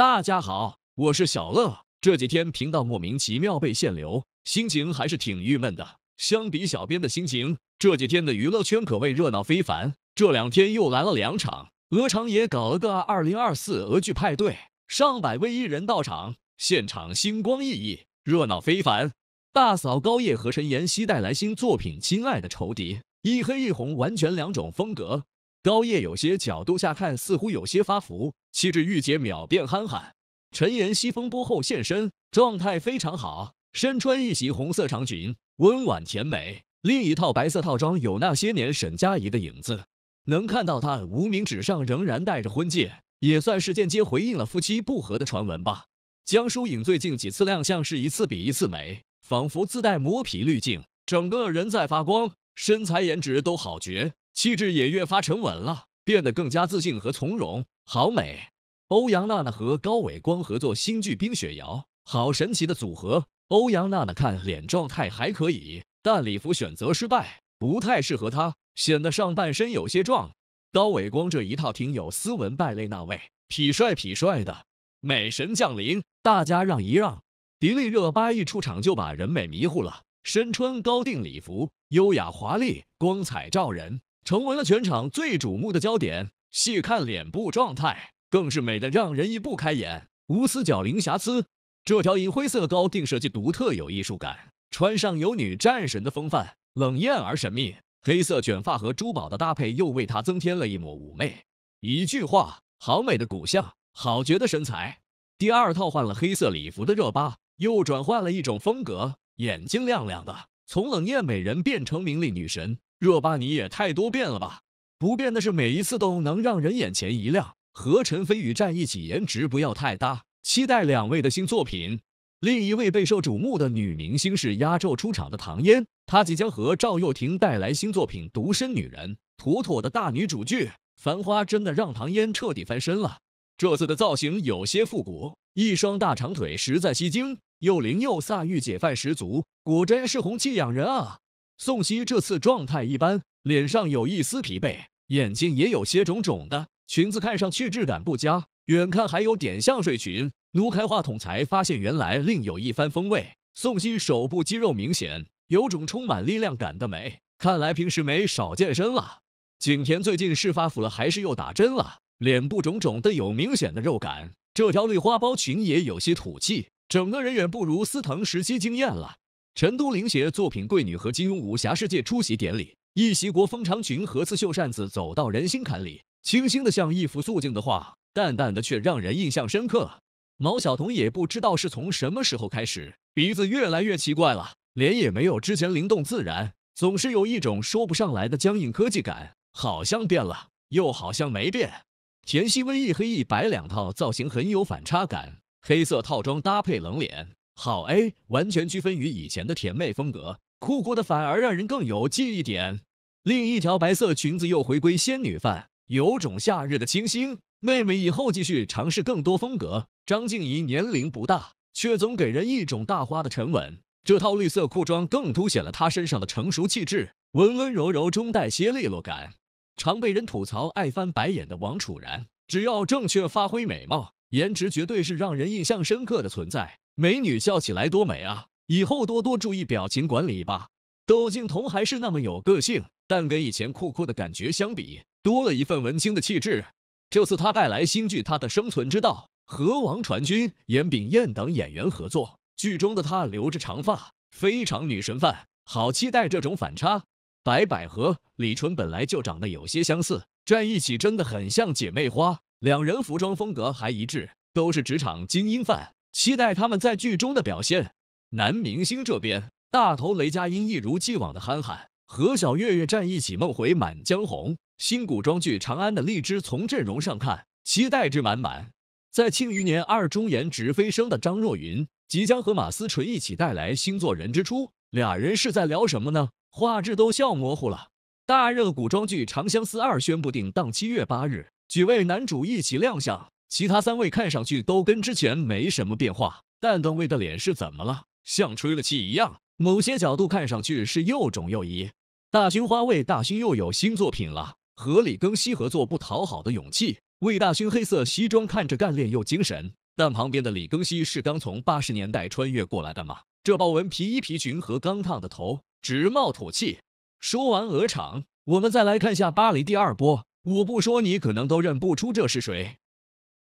大家好，我是小乐。这几天频道莫名其妙被限流，心情还是挺郁闷的。相比小编的心情，这几天的娱乐圈可谓热闹非凡。这两天又来了两场，鹅肠也搞了个二零二四鹅剧派对，上百位艺人到场，现场星光熠熠，热闹非凡。大嫂高叶和陈妍希带来新作品《亲爱的仇敌》，一黑一红，完全两种风格。高叶有些角度下看似乎有些发福，气质御姐秒变憨憨。陈妍希风波后现身，状态非常好，身穿一袭红色长裙，温婉甜美。另一套白色套装有那些年沈佳宜的影子，能看到她无名指上仍然戴着婚戒，也算是间接回应了夫妻不和的传闻吧。江疏影最近几次亮相是一次比一次美，仿佛自带磨皮滤镜，整个人在发光，身材颜值都好绝。气质也越发沉稳了，变得更加自信和从容。好美！欧阳娜娜和高伟光合作新剧《冰雪谣》，好神奇的组合！欧阳娜娜看脸状态还可以，但礼服选择失败，不太适合她，显得上半身有些壮。高伟光这一套挺有斯文败类那味，痞帅痞帅的美神降临，大家让一让！迪丽热巴一出场就把人美迷糊了，身穿高定礼服，优雅华丽，光彩照人。成为了全场最瞩目的焦点，细看脸部状态更是美得让人移不开眼，无死角零瑕疵。这条银灰色高定设计独特有艺术感，穿上有女战神的风范，冷艳而神秘。黑色卷发和珠宝的搭配又为她增添了一抹妩媚。一句话，好美的骨相，好绝的身材。第二套换了黑色礼服的热巴又转换了一种风格，眼睛亮亮的，从冷艳美人变成名利女神。热巴，你也太多变了吧！不变的是每一次都能让人眼前一亮。和陈飞宇站一起，颜值不要太搭。期待两位的新作品。另一位备受瞩目的女明星是压轴出场的唐嫣，她即将和赵又廷带来新作品《独身女人》，妥妥的大女主剧。《繁花》真的让唐嫣彻底翻身了。这次的造型有些复古，一双大长腿实在吸睛，又灵又飒，御姐范十足，果真是红气养人啊！宋希这次状态一般，脸上有一丝疲惫，眼睛也有些肿肿的，裙子看上去质感不佳，远看还有点像睡裙。挪开话筒才发现，原来另有一番风味。宋希手部肌肉明显，有种充满力量感的美，看来平时没少健身了。景甜最近是发福了，还是又打针了？脸部肿肿的，有明显的肉感。这条绿花苞裙也有些土气，整个人远不如司藤时期惊艳了。陈都灵携作品《贵女》和金庸武侠世界出席典礼，一袭国风长裙和刺绣扇子，走到人心坎里，清新的像一幅素净的画，淡淡的却让人印象深刻。毛晓彤也不知道是从什么时候开始，鼻子越来越奇怪了，脸也没有之前灵动自然，总是有一种说不上来的僵硬科技感，好像变了，又好像没变。田曦薇一黑一白两套造型很有反差感，黑色套装搭配冷脸。好 A 完全区分于以前的甜妹风格，酷酷的反而让人更有记忆点。另一条白色裙子又回归仙女范，有种夏日的清新。妹妹以后继续尝试更多风格。张静怡年龄不大，却总给人一种大花的沉稳。这套绿色裤装更凸显了她身上的成熟气质，温温柔柔中带些利落感。常被人吐槽爱翻白眼的王楚然，只要正确发挥美貌，颜值绝对是让人印象深刻的存在。美女笑起来多美啊！以后多多注意表情管理吧。窦靖童还是那么有个性，但跟以前酷酷的感觉相比，多了一份文青的气质。这次她带来新剧《她的生存之道》，和王传君、严炳彦等演员合作。剧中的她留着长发，非常女神范，好期待这种反差。白百合、李纯本来就长得有些相似，站一起真的很像姐妹花。两人服装风格还一致，都是职场精英范。期待他们在剧中的表现。男明星这边，大头雷佳音一如既往的憨憨，和小岳岳站一起，梦回满江红。新古装剧《长安》的荔枝从阵容上看，期待值满满。在《庆余年二》中颜值飞升的张若昀，即将和马思纯一起带来星座人之初》，俩人是在聊什么呢？画质都笑模糊了。大热古装剧《长相思二》宣布定档七月八日，几位男主一起亮相。其他三位看上去都跟之前没什么变化，但段位的脸是怎么了？像吹了气一样，某些角度看上去是又肿又移。大勋花位，大勋又有新作品了，和李庚希合作不讨好的勇气。魏大勋黑色西装看着干练又精神，但旁边的李庚希是刚从八十年代穿越过来的吗？这豹纹皮衣皮裙和刚烫的头，直冒土气。说完鹅场，我们再来看下巴黎第二波，我不说你可能都认不出这是谁。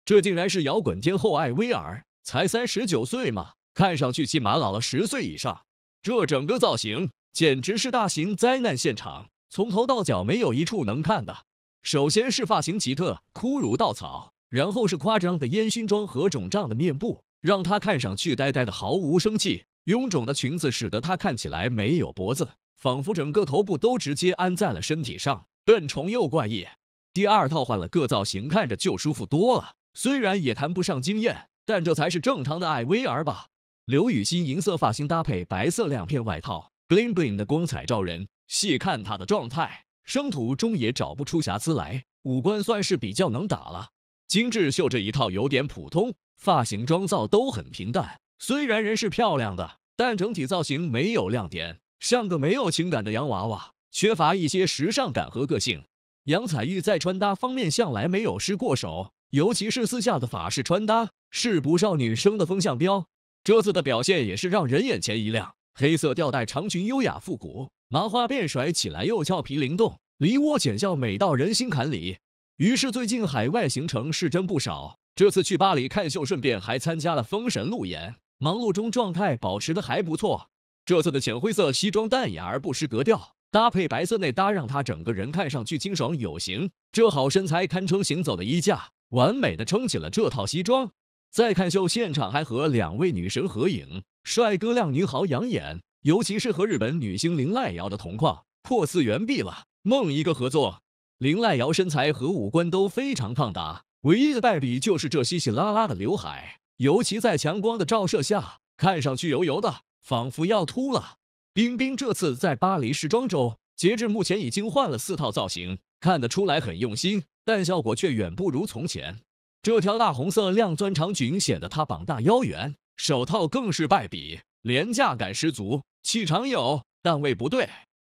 这竟然是摇滚天后艾薇儿，才三十九岁嘛，看上去起码老了十岁以上。这整个造型简直是大型灾难现场，从头到脚没有一处能看的。首先是发型奇特，枯如稻草；然后是夸张的烟熏妆和肿胀的面部，让她看上去呆呆的毫无生气。臃肿的裙子使得她看起来没有脖子，仿佛整个头部都直接安在了身体上，笨重又怪异。第二套换了个造型，看着就舒服多了。虽然也谈不上惊艳，但这才是正常的艾薇儿吧？刘雨欣银色发型搭配白色亮片外套，bling bling 的光彩照人。细看她的状态，生图中也找不出瑕疵来，五官算是比较能打了。金智秀这一套有点普通，发型妆造都很平淡。虽然人是漂亮的，但整体造型没有亮点，像个没有情感的洋娃娃，缺乏一些时尚感和个性。杨采钰在穿搭方面向来没有失过手。尤其是私下的法式穿搭，是不少女生的风向标。这次的表现也是让人眼前一亮，黑色吊带长裙优雅复古，麻花辫甩起来又俏皮灵动，梨涡浅笑美到人心坎里。于是最近海外行程是真不少，这次去巴黎看秀，顺便还参加了封神路演。忙碌中状态保持的还不错。这次的浅灰色西装淡雅而不失格调，搭配白色内搭，让她整个人看上去清爽有型。这好身材堪称行走的衣架。完美的撑起了这套西装。在看秀现场还和两位女神合影，帅哥靓女好养眼，尤其是和日本女星林濑遥的同框，破四元币了，梦一个合作。林濑遥身材和五官都非常抗打，唯一的败笔就是这稀稀拉拉的刘海，尤其在强光的照射下，看上去油油的，仿佛要秃了。冰冰这次在巴黎时装周，截至目前已经换了四套造型。看得出来很用心，但效果却远不如从前。这条大红色亮钻长裙显得她膀大腰圆，手套更是败笔，廉价感十足。气场有，但味不对。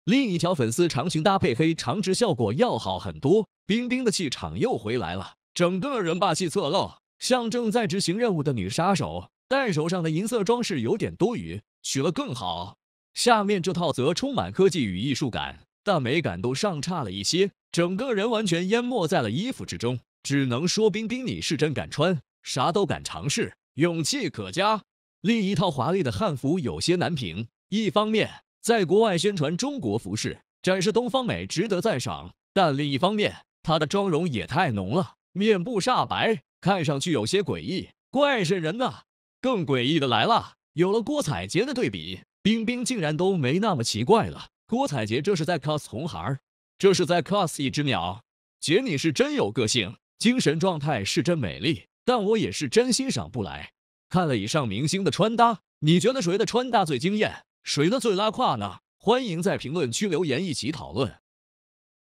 另一条粉丝长裙搭配黑长直效果要好很多，冰冰的气场又回来了，整个人霸气侧漏，像正在执行任务的女杀手。戴手上的银色装饰有点多余，取了更好。下面这套则充满科技与艺术感，但美感都上差了一些。整个人完全淹没在了衣服之中，只能说冰冰你是真敢穿，啥都敢尝试，勇气可嘉。另一套华丽的汉服有些难评，一方面在国外宣传中国服饰，展示东方美，值得赞赏；但另一方面，她的妆容也太浓了，面部煞白，看上去有些诡异，怪瘆人呐。更诡异的来了，有了郭采洁的对比，冰冰竟然都没那么奇怪了。郭采洁这是在 cos 红孩儿。这是在 c o s 一只鸟，姐你是真有个性，精神状态是真美丽，但我也是真欣赏不来。看了以上明星的穿搭，你觉得谁的穿搭最惊艳，谁的最拉胯呢？欢迎在评论区留言一起讨论。